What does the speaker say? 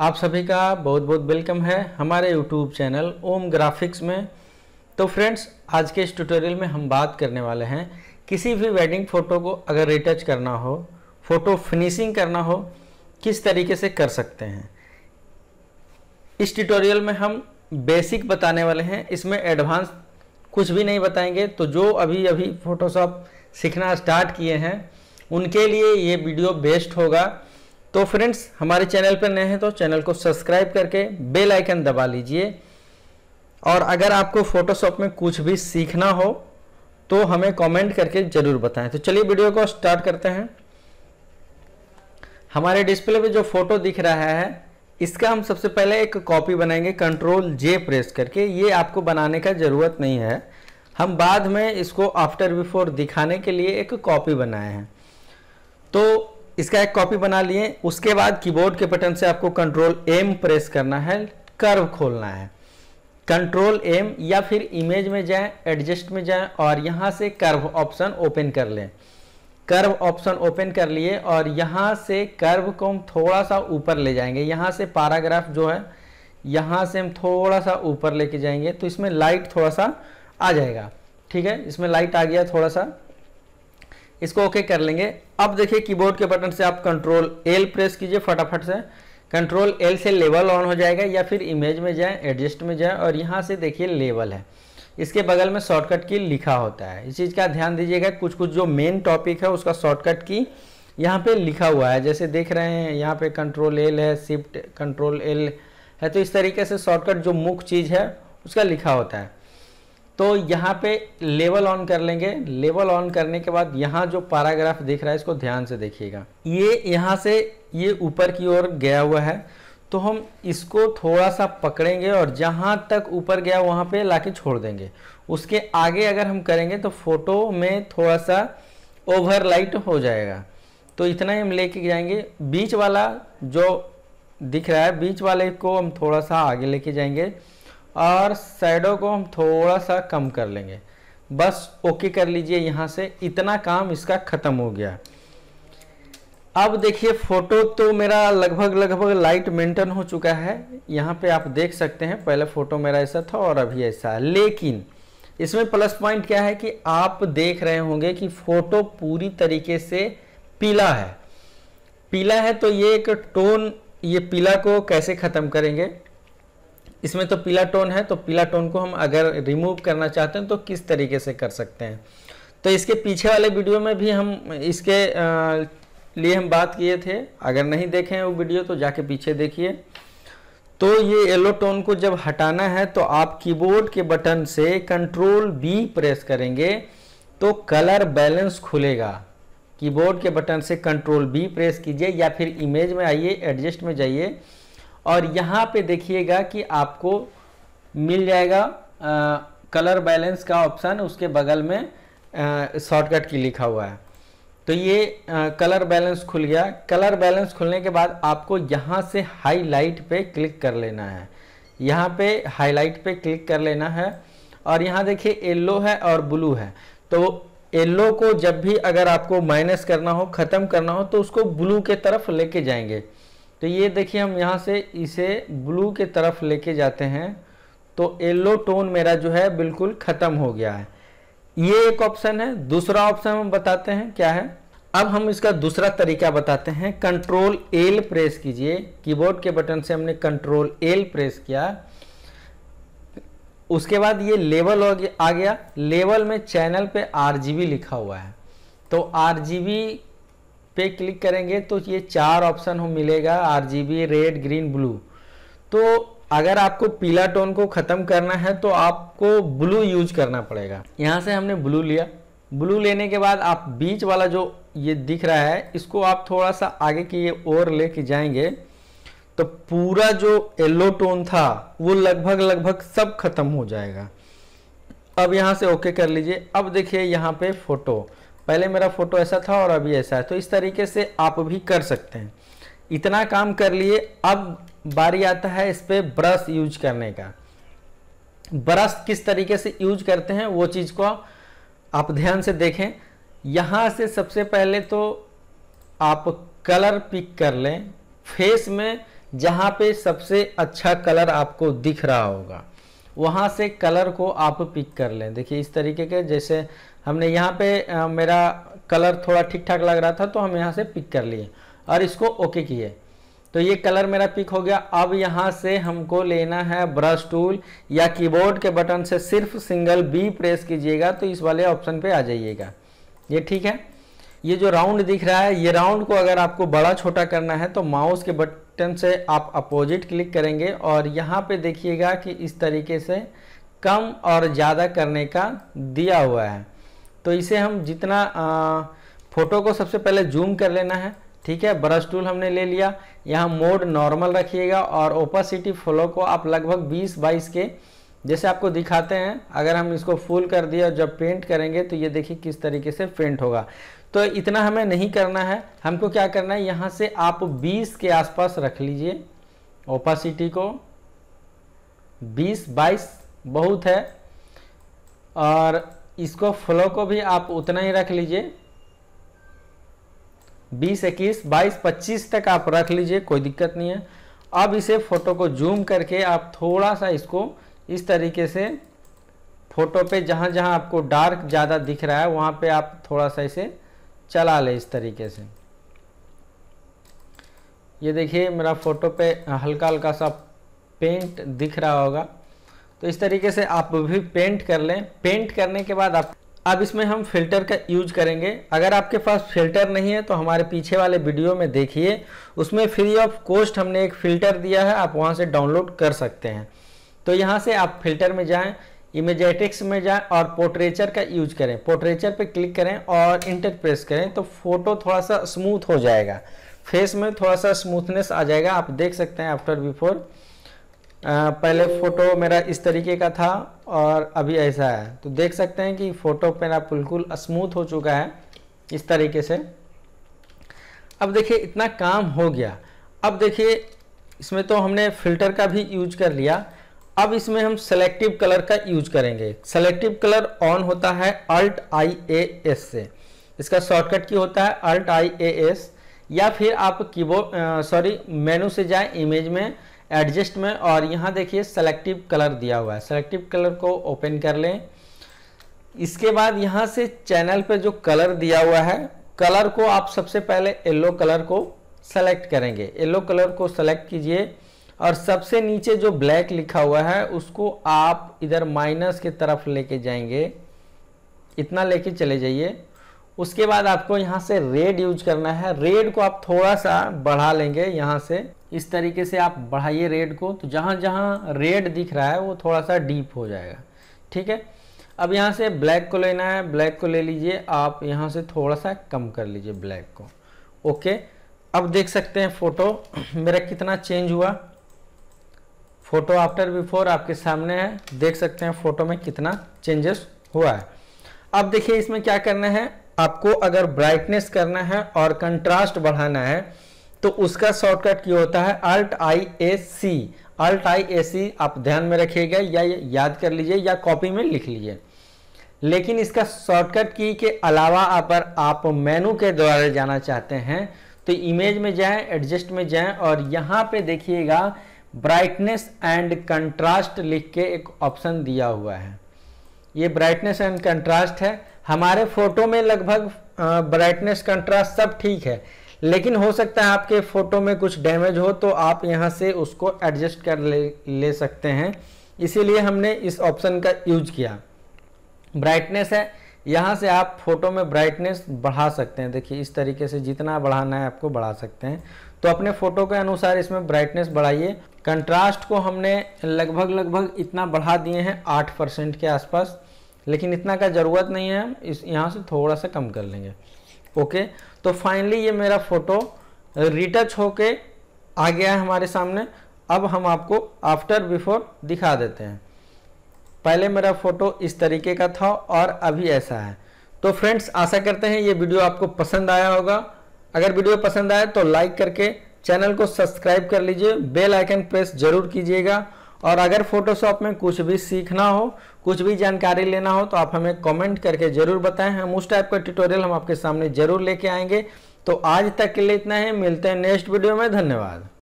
आप सभी का बहुत बहुत वेलकम है हमारे यूट्यूब चैनल ओम ग्राफिक्स में तो फ्रेंड्स आज के इस ट्यूटोरियल में हम बात करने वाले हैं किसी भी वेडिंग फ़ोटो को अगर रिटच करना हो फ़ोटो फिनिशिंग करना हो किस तरीके से कर सकते हैं इस ट्यूटोरियल में हम बेसिक बताने वाले हैं इसमें एडवांस कुछ भी नहीं बताएंगे तो जो अभी अभी फ़ोटोशॉप सीखना स्टार्ट किए हैं उनके लिए ये वीडियो बेस्ट होगा तो फ्रेंड्स हमारे चैनल पर नए हैं तो चैनल को सब्सक्राइब करके बेल आइकन दबा लीजिए और अगर आपको फोटोशॉप में कुछ भी सीखना हो तो हमें कमेंट करके ज़रूर बताएं तो चलिए वीडियो को स्टार्ट करते हैं हमारे डिस्प्ले पे जो फ़ोटो दिख रहा है इसका हम सबसे पहले एक कॉपी बनाएंगे कंट्रोल जे प्रेस करके ये आपको बनाने का ज़रूरत नहीं है हम बाद में इसको आफ्टर बिफोर दिखाने के लिए एक कॉपी बनाए हैं तो इसका एक कॉपी बना लिए उसके बाद कीबोर्ड के बटन से आपको कंट्रोल एम प्रेस करना है कर्व खोलना है कंट्रोल एम या फिर इमेज में जाएं एडजस्ट में जाएं और यहाँ से कर्व ऑप्शन ओपन कर लें कर्व ऑप्शन ओपन कर लिए और यहाँ से कर्व को हम थोड़ा सा ऊपर ले जाएंगे यहाँ से पैराग्राफ जो है यहाँ से हम थोड़ा सा ऊपर लेके जाएंगे तो इसमें लाइट थोड़ा सा आ जाएगा ठीक है इसमें लाइट आ गया थोड़ा सा इसको ओके कर लेंगे अब देखिए कीबोर्ड के बटन से आप कंट्रोल एल प्रेस कीजिए फटाफट से कंट्रोल एल से लेवल ऑन हो जाएगा या फिर इमेज में जाएं एडजस्ट में जाएं और यहाँ से देखिए लेवल है इसके बगल में शॉर्टकट की लिखा होता है इस चीज़ का ध्यान दीजिएगा कुछ कुछ जो मेन टॉपिक है उसका शॉर्टकट की यहाँ पे लिखा हुआ है जैसे देख रहे हैं यहाँ पे कंट्रोल एल है शिफ्ट कंट्रोल एल है तो इस तरीके से शॉर्टकट जो मुख्य चीज़ है उसका लिखा होता है तो यहाँ पे लेवल ऑन कर लेंगे लेवल ऑन करने के बाद यहाँ जो पैराग्राफ दिख रहा है इसको ध्यान से देखिएगा ये यहाँ से ये ऊपर की ओर गया हुआ है तो हम इसको थोड़ा सा पकड़ेंगे और जहाँ तक ऊपर गया वहाँ पे लाके छोड़ देंगे उसके आगे अगर हम करेंगे तो फोटो में थोड़ा सा ओवरलाइट हो जाएगा तो इतना ही हम लेके जाएंगे बीच वाला जो दिख रहा है बीच वाले को हम थोड़ा सा आगे लेके जाएंगे और शैडो को हम थोड़ा सा कम कर लेंगे बस ओके कर लीजिए यहाँ से इतना काम इसका ख़त्म हो गया अब देखिए फ़ोटो तो मेरा लगभग लगभग लाइट मेंटेन हो चुका है यहाँ पे आप देख सकते हैं पहले फ़ोटो मेरा ऐसा था और अभी ऐसा है लेकिन इसमें प्लस पॉइंट क्या है कि आप देख रहे होंगे कि फ़ोटो पूरी तरीके से पीला है पीला है तो ये एक टोन ये पीला को कैसे ख़त्म करेंगे इसमें तो पीला टोन है तो पीला टोन को हम अगर रिमूव करना चाहते हैं तो किस तरीके से कर सकते हैं तो इसके पीछे वाले वीडियो में भी हम इसके लिए हम बात किए थे अगर नहीं देखे हैं वो वीडियो तो जाके पीछे देखिए तो ये येलो टोन को जब हटाना है तो आप कीबोर्ड के बटन से कंट्रोल बी प्रेस करेंगे तो कलर बैलेंस खुलेगा कीबोर्ड के बटन से कंट्रोल बी प्रेस कीजिए या फिर इमेज में आइए एडजस्ट में जाइए और यहाँ पे देखिएगा कि आपको मिल जाएगा आ, कलर बैलेंस का ऑप्शन उसके बगल में शॉर्टकट की लिखा हुआ है तो ये आ, कलर बैलेंस खुल गया कलर बैलेंस खुलने के बाद आपको यहाँ से हाईलाइट पे क्लिक कर लेना है यहाँ पे हाईलाइट पे क्लिक कर लेना है और यहाँ देखिए येल्लो है और ब्लू है तो येल्लो को जब भी अगर आपको माइनस करना हो ख़त्म करना हो तो उसको ब्लू के तरफ लेके जाएंगे तो ये देखिए हम यहाँ से इसे ब्लू के तरफ लेके जाते हैं तो येल्लो टोन मेरा जो है बिल्कुल ख़त्म हो गया है ये एक ऑप्शन है दूसरा ऑप्शन हम बताते हैं क्या है अब हम इसका दूसरा तरीका बताते हैं कंट्रोल एल प्रेस कीजिए कीबोर्ड के बटन से हमने कंट्रोल एल प्रेस किया उसके बाद ये लेवल आ गया लेवल में चैनल पे आरजीबी लिखा हुआ है तो आरजीबी पे क्लिक करेंगे तो ये चार ऑप्शन हम मिलेगा आर रेड ग्रीन ब्लू तो अगर आपको पीला टोन को ख़त्म करना है तो आपको ब्लू यूज करना पड़ेगा यहाँ से हमने ब्लू लिया ब्लू लेने के बाद आप बीच वाला जो ये दिख रहा है इसको आप थोड़ा सा आगे की ये ओर लेके जाएंगे तो पूरा जो येलो टोन था वो लगभग लगभग सब खत्म हो जाएगा अब यहाँ से ओके कर लीजिए अब देखिए यहाँ पे फोटो पहले मेरा फोटो ऐसा था और अभी ऐसा है तो इस तरीके से आप भी कर सकते हैं इतना काम कर लिए अब बारी आता है इस पर ब्रश यूज करने का ब्रश किस तरीके से यूज करते हैं वो चीज़ को आप ध्यान से देखें यहाँ से सबसे पहले तो आप कलर पिक कर लें फेस में जहाँ पे सबसे अच्छा कलर आपको दिख रहा होगा वहाँ से कलर को आप पिक कर लें देखिए इस तरीके के जैसे हमने यहाँ पे आ, मेरा कलर थोड़ा ठीक ठाक लग रहा था तो हम यहाँ से पिक कर लिए और इसको ओके किए तो ये कलर मेरा पिक हो गया अब यहाँ से हमको लेना है ब्रश टूल या कीबोर्ड के बटन से सिर्फ सिंगल बी प्रेस कीजिएगा तो इस वाले ऑप्शन पे आ जाइएगा ये ठीक है ये जो राउंड दिख रहा है ये राउंड को अगर आपको बड़ा छोटा करना है तो माउस के बटन से आप अपोजिट क्लिक करेंगे और यहाँ पे देखिएगा कि इस तरीके से कम और ज़्यादा करने का दिया हुआ है तो इसे हम जितना आ, फोटो को सबसे पहले जूम कर लेना है ठीक है ब्रश टूल हमने ले लिया यहाँ मोड नॉर्मल रखिएगा और ओपासिटी फ्लो को आप लगभग बीस बाईस के जैसे आपको दिखाते हैं अगर हम इसको फुल कर दिया जब पेंट करेंगे तो ये देखिए किस तरीके से पेंट होगा तो इतना हमें नहीं करना है हमको क्या करना है यहाँ से आप 20 के आसपास रख लीजिए ओपासिटी को 20 22 बहुत है और इसको फ्लो को भी आप उतना ही रख लीजिए 20 इक्कीस 22 25 तक आप रख लीजिए कोई दिक्कत नहीं है अब इसे फोटो को जूम करके आप थोड़ा सा इसको इस तरीके से फ़ोटो पे जहाँ जहाँ आपको डार्क ज़्यादा दिख रहा है वहाँ पे आप थोड़ा सा इसे चला लें इस तरीके से ये देखिए मेरा फ़ोटो पे हल्का हल्का सा पेंट दिख रहा होगा तो इस तरीके से आप भी पेंट कर लें पेंट करने के बाद आप अब इसमें हम फिल्टर का यूज करेंगे अगर आपके पास फिल्टर नहीं है तो हमारे पीछे वाले वीडियो में देखिए उसमें फ्री ऑफ कॉस्ट हमने एक फ़िल्टर दिया है आप वहाँ से डाउनलोड कर सकते हैं तो यहाँ से आप फिल्टर में जाएं इमेजेटिक्स में जाएं और पोर्ट्रेचर का यूज करें पोर्ट्रेचर पे क्लिक करें और इंटर प्रेस करें तो फोटो थोड़ा सा स्मूथ हो जाएगा फेस में थोड़ा सा स्मूथनेस आ जाएगा आप देख सकते हैं आफ्टर बिफोर पहले फ़ोटो मेरा इस तरीके का था और अभी ऐसा है तो देख सकते हैं कि फ़ोटो मेरा बिल्कुल स्मूथ हो चुका है इस तरीके से अब देखिए इतना काम हो गया अब देखिए इसमें तो हमने फ़िल्टर का भी यूज कर लिया अब इसमें हम सेलेक्टिव कलर का यूज करेंगे सेलेक्टिव कलर ऑन होता है अल्ट आई ए एस से इसका शॉर्टकट की होता है अल्ट आई ए एस या फिर आप कीबोर्ड सॉरी मेनू से जाएं इमेज में एडजस्ट में और यहाँ देखिए सेलेक्टिव कलर दिया हुआ है सेलेक्टिव कलर को ओपन कर लें इसके बाद यहाँ से चैनल पे जो कलर दिया हुआ है कलर को आप सबसे पहले येलो कलर को सेलेक्ट करेंगे येलो कलर को सेलेक्ट कीजिए और सबसे नीचे जो ब्लैक लिखा हुआ है उसको आप इधर माइनस के तरफ लेके जाएंगे इतना लेके चले जाइए उसके बाद आपको यहाँ से रेड यूज करना है रेड को आप थोड़ा सा बढ़ा लेंगे यहाँ से इस तरीके से आप बढ़ाइए रेड को तो जहाँ जहाँ रेड दिख रहा है वो थोड़ा सा डीप हो जाएगा ठीक है अब यहाँ से ब्लैक को लेना है ब्लैक को ले लीजिए आप यहाँ से थोड़ा सा कम कर लीजिए ब्लैक को ओके अब देख सकते हैं फ़ोटो मेरा कितना चेंज हुआ फोटो आफ्टर बिफोर आपके सामने है देख सकते हैं फोटो में कितना चेंजेस हुआ है अब देखिए इसमें क्या करना है आपको अगर ब्राइटनेस करना है और कंट्रास्ट बढ़ाना है तो उसका शॉर्टकट क्या होता है अल्ट आई ए सी अल्ट आई ए सी आप ध्यान में रखिएगा या याद कर लीजिए या कॉपी में लिख लीजिए लेकिन इसका शॉर्टकट की के अलावा अगर आप मेनू के द्वारा जाना चाहते हैं तो इमेज में जाएं एडजस्ट में जाएं और यहाँ पे देखिएगा ब्राइटनेस एंड कंट्रास्ट लिख के एक ऑप्शन दिया हुआ है ये ब्राइटनेस एंड कंट्रास्ट है हमारे फोटो में लगभग ब्राइटनेस कंट्रास्ट सब ठीक है लेकिन हो सकता है आपके फोटो में कुछ डैमेज हो तो आप यहाँ से उसको एडजस्ट कर ले ले सकते हैं इसीलिए हमने इस ऑप्शन का यूज किया ब्राइटनेस है यहाँ से आप फोटो में ब्राइटनेस बढ़ा सकते हैं देखिए इस तरीके से जितना बढ़ाना है आपको बढ़ा सकते हैं तो अपने फोटो के अनुसार इसमें ब्राइटनेस बढ़ाइए कंट्रास्ट को हमने लगभग लगभग इतना बढ़ा दिए हैं आठ परसेंट के आसपास लेकिन इतना का ज़रूरत नहीं है इस यहाँ से थोड़ा सा कम कर लेंगे ओके तो फाइनली ये मेरा फ़ोटो रिटच होके आ गया है हमारे सामने अब हम आपको आफ्टर बिफोर दिखा देते हैं पहले मेरा फ़ोटो इस तरीके का था और अभी ऐसा है तो फ्रेंड्स आशा करते हैं ये वीडियो आपको पसंद आया होगा अगर वीडियो पसंद आए तो लाइक करके चैनल को सब्सक्राइब कर लीजिए बेल आइकन प्रेस जरूर कीजिएगा और अगर फोटोशॉप में कुछ भी सीखना हो कुछ भी जानकारी लेना हो तो आप हमें कमेंट करके ज़रूर बताएं हम उस टाइप का ट्यूटोरियल हम आपके सामने ज़रूर लेके आएंगे तो आज तक के लिए इतना ही है मिलते हैं नेक्स्ट वीडियो में धन्यवाद